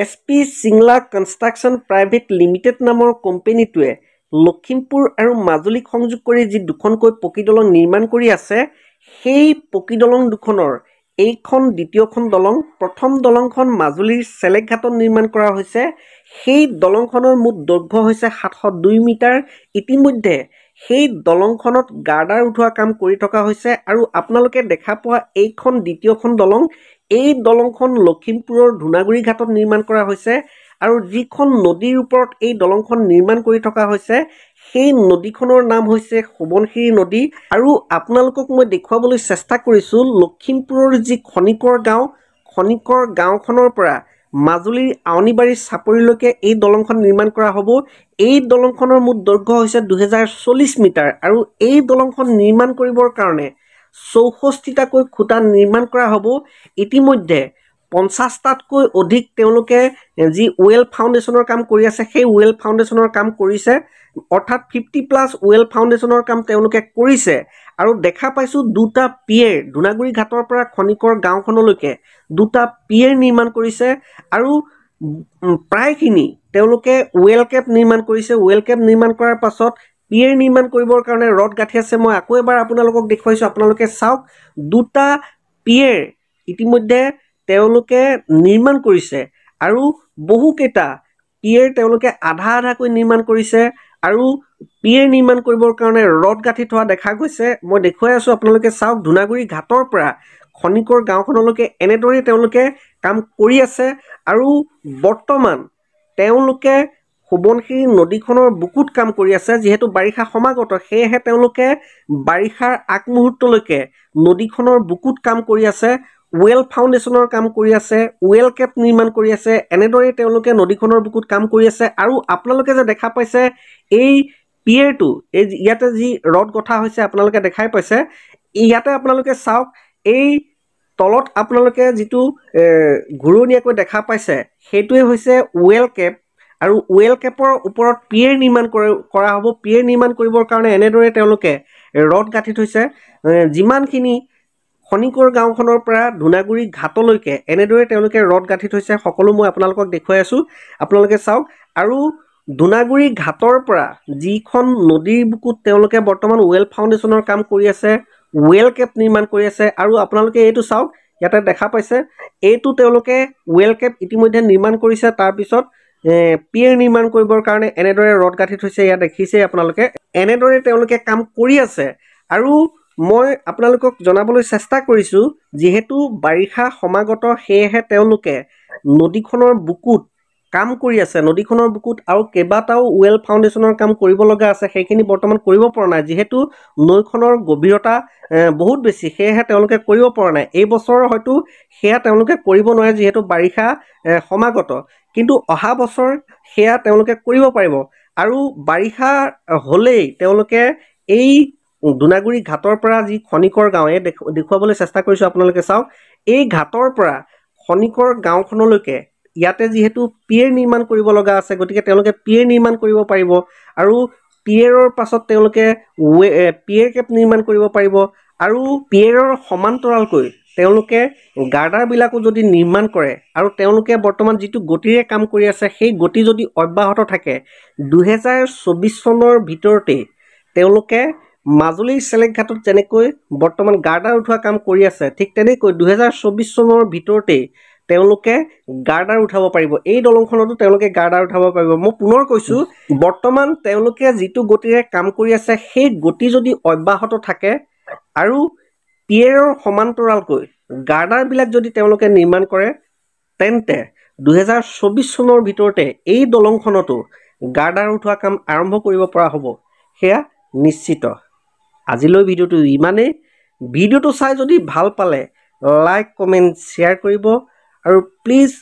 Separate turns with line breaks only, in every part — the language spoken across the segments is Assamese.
S P Chingla construction private limited নামৰ কোম্পেনীটোৱে লখিমপুৰ আৰু মাজুলীক সংযোগ কৰি যি দুখনকৈ পকী দলং নিৰ্মাণ কৰি আছে সেই পকী দলং দুখনৰ এইখন দ্বিতীয়খন দলং প্ৰথম দলংখন মাজুলীৰ চেলেকঘাটত নিৰ্মাণ কৰা হৈছে সেই দলংখনৰ মুঠ দৈৰ্ঘ্য হৈছে সাতশ দুই মিটাৰ ইতিমধ্যে সেই দলংখনত গাৰ্ডাৰ উঠোৱা কাম কৰি থকা হৈছে আৰু আপোনালোকে দেখা পোৱা এইখন দ্বিতীয়খন দলং এই দলংখন লখিমপুৰৰ ধূনাগুৰি ঘাটত নিৰ্মাণ কৰা হৈছে আৰু যিখন নদীৰ ওপৰত এই দলংখন নিৰ্মাণ কৰি থকা হৈছে সেই নদীখনৰ নাম হৈছে সোৱণশিৰি নদী আৰু আপোনালোকক মই দেখুৱাবলৈ চেষ্টা কৰিছোঁ লখিমপুৰৰ যি খনিকৰ গাঁও খনিকৰ গাঁওখনৰ পৰা মাজুলীৰ আউনীবাৰী চাপৰিলৈকে এই দলংখন নিৰ্মাণ কৰা হ'ব এই দলংখনৰ মুঠ দৈৰ্ঘ্য হৈছে দুহেজাৰ চল্লিছ মিটাৰ আৰু এই দলংখন নিৰ্মাণ কৰিবৰ কাৰণে চৌষষ্ঠিটাকৈ খুটা নিৰ্মাণ কৰা হ'ব ইতিমধ্যে পঞ্চাছটাতকৈ অধিক তেওঁলোকে যি ৱেল ফাউণ্ডেশ্যনৰ কাম কৰি আছে সেই ৱেল ফাউণ্ডেশ্যনৰ কাম কৰিছে অৰ্থাৎ ফিফটি প্লাছ ৱেল ফাউণ্ডেশ্যনৰ কাম তেওঁলোকে কৰিছে আৰু দেখা পাইছোঁ দুটা পিয়েৰ দোনাগুৰি ঘাটৰ পৰা খনিকৰ গাঁওখনলৈকে দুটা পিয়েৰ নিৰ্মাণ কৰিছে আৰু প্ৰায়খিনি তেওঁলোকে ৱেল কেপ নিৰ্মাণ কৰিছে ৱেল কেপ নিৰ্মাণ কৰাৰ পাছত পিয়েৰ নিৰ্মাণ কৰিবৰ কাৰণে ৰদ গাঁঠি আছে মই আকৌ এবাৰ আপোনালোকক দেখুৱাইছোঁ আপোনালোকে চাওক দুটা পিয়েৰ ইতিমধ্যে তেওঁলোকে নিৰ্মাণ কৰিছে আৰু বহুকেইটা পিয়েৰ তেওঁলোকে আধা আধাকৈ নিৰ্মাণ কৰিছে আৰু পিয়েৰ নিৰ্মাণ কৰিবৰ কাৰণে ৰদ গাঁঠি থোৱা দেখা গৈছে মই দেখুৱাই আছোঁ আপোনালোকে চাওক ধূনাগুৰি ঘাটৰ পৰা খনিকৰ গাঁওখনলৈকে এনেদৰেই তেওঁলোকে কাম কৰি আছে আৰু বৰ্তমান তেওঁলোকে সোৱণশিৰি নদীখনৰ বুকুত কাম কৰি আছে যিহেতু বাৰিষা সমাগত সেয়েহে তেওঁলোকে বাৰিষাৰ আগমুহূৰ্তলৈকে নদীখনৰ বুকুত কাম কৰি আছে ৱেল ফাউণ্ডেশ্যনৰ কাম কৰি আছে ৱেল কেপ নিৰ্মাণ কৰি আছে এনেদৰেই তেওঁলোকে নদীখনৰ বুকুত কাম কৰি আছে আৰু আপোনালোকে যে দেখা পাইছে এই পিয়েৰটো এই ইয়াতে যি ৰদ গঠা হৈছে আপোনালোকে দেখাই পাইছে ইয়াতে আপোনালোকে চাওক এই তলত আপোনালোকে যিটো ঘূৰণীয়াকৈ দেখা পাইছে সেইটোৱে হৈছে ৱেল কেপ আৰু ৱেল কেপৰ ওপৰত পিয়েৰ নিৰ্মাণ কৰা হ'ব পিয়েৰ নিৰ্মাণ কৰিবৰ কাৰণে এনেদৰে তেওঁলোকে ৰদ গাঁঠি থৈছে যিমানখিনি খনিকৰ গাঁওখনৰ পৰা ধুনাগুৰি ঘাটলৈকে এনেদৰে তেওঁলোকে ৰদ গাঁঠি থৈছে সকলো মই আপোনালোকক দেখুৱাই আছোঁ আপোনালোকে চাওক আৰু ধুনাগুৰি ঘাটৰ পৰা যিখন নদীৰ বুকুত তেওঁলোকে বৰ্তমান ৱেল ফাউণ্ডেশ্যনৰ কাম কৰি আছে ৱেল কেপ নিৰ্মাণ কৰি আছে আৰু আপোনালোকে এইটো চাওক ইয়াতে দেখা পাইছে এইটো তেওঁলোকে ৱেল কেপ ইতিমধ্যে নিৰ্মাণ কৰিছে তাৰপিছত পিয়ৰ নিৰ্মাণ কৰিবৰ কাৰণে এনেদৰে ৰদ গাঁঠি থৈছে ইয়াত দেখিছেই আপোনালোকে এনেদৰে তেওঁলোকে কাম কৰি আছে আৰু মই আপোনালোকক জনাবলৈ চেষ্টা কৰিছোঁ যিহেতু বাৰিষা সমাগত সেয়েহে তেওঁলোকে নদীখনৰ বুকুত কাম কৰি আছে নদীখনৰ বুকুত আৰু কেইবাটাও ৱেল ফাউণ্ডেশ্যনৰ কাম কৰিব লগা আছে সেইখিনি বৰ্তমান কৰিব পৰা নাই যিহেতু নৈখনৰ গভীৰতা বহুত বেছি সেয়েহে তেওঁলোকে কৰিব পৰা নাই এই বছৰ হয়তো সেয়া তেওঁলোকে কৰিব নোৱাৰে যিহেতু বাৰিষা সমাগত কিন্তু অহা বছৰ সেয়া তেওঁলোকে কৰিব পাৰিব আৰু বাৰিষা হ'লেই তেওঁলোকে এই দুনাগুৰি ঘাটৰ পৰা যি খনিকৰ গাঁও এই দেখুৱাবলৈ চেষ্টা কৰিছোঁ আপোনালোকে চাওক এই ঘাটৰ পৰা খনিকৰ গাঁওখনলৈকে ইয়াতে যিহেতু পিয়েৰ নিৰ্মাণ কৰিব লগা আছে গতিকে তেওঁলোকে পিয়েৰ নিৰ্মাণ কৰিব পাৰিব আৰু পিয়েৰৰ পাছত তেওঁলোকে ৱে পিয়েৰ কেপ নিৰ্মাণ কৰিব পাৰিব আৰু পিয়েৰৰ সমান্তৰালকৈ তেওঁলোকে গাৰ্ডাৰবিলাকো যদি নিৰ্মাণ কৰে আৰু তেওঁলোকে বৰ্তমান যিটো গতিৰে কাম কৰি আছে সেই গতি যদি অব্যাহত থাকে দুহেজাৰ চৌব্বিছ চনৰ ভিতৰতেই তেওঁলোকে মাজুলীৰ চেলেকঘাটত যেনেকৈ বৰ্তমান গাৰ্ডাৰ উঠোৱা কাম কৰি আছে ঠিক তেনেকৈ দুহেজাৰ চৌব্বিছ চনৰ ভিতৰতেই তেওঁলোকে গাৰ্ডাৰ উঠাব পাৰিব এই দলংখনতো তেওঁলোকে গাৰ্ডাৰ উঠাব পাৰিব মই পুনৰ কৈছোঁ বৰ্তমান তেওঁলোকে যিটো গতিৰে কাম কৰি আছে সেই গতি যদি অব্যাহত থাকে আৰু পিয়েৰৰ সমান্তৰালকৈ গাৰ্ডাৰবিলাক যদি তেওঁলোকে নিৰ্মাণ কৰে তেন্তে দুহেজাৰ চৌবিছ চনৰ ভিতৰতে এই দলংখনতো গাৰ্ডাৰ উঠোৱা কাম আৰম্ভ কৰিব পৰা হ'ব সেয়া নিশ্চিত আজিলৈ ভিডিঅ'টো ইমানেই ভিডিঅ'টো চাই যদি ভাল পালে লাইক কমেণ্ট শ্বেয়াৰ কৰিব আৰু প্লিজ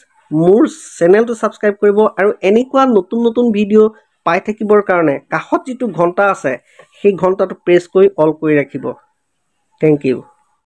মোৰ চেনেলটো ছাবস্ক্ৰাইব কৰিব আৰু এনেকুৱা নতুন নতুন ভিডিঅ' পাই থাকিবৰ কাৰণে কাষত যিটো ঘণ্টা আছে সেই ঘণ্টাটো প্ৰেছ কৰি অল কৰি ৰাখিব থেংক ইউ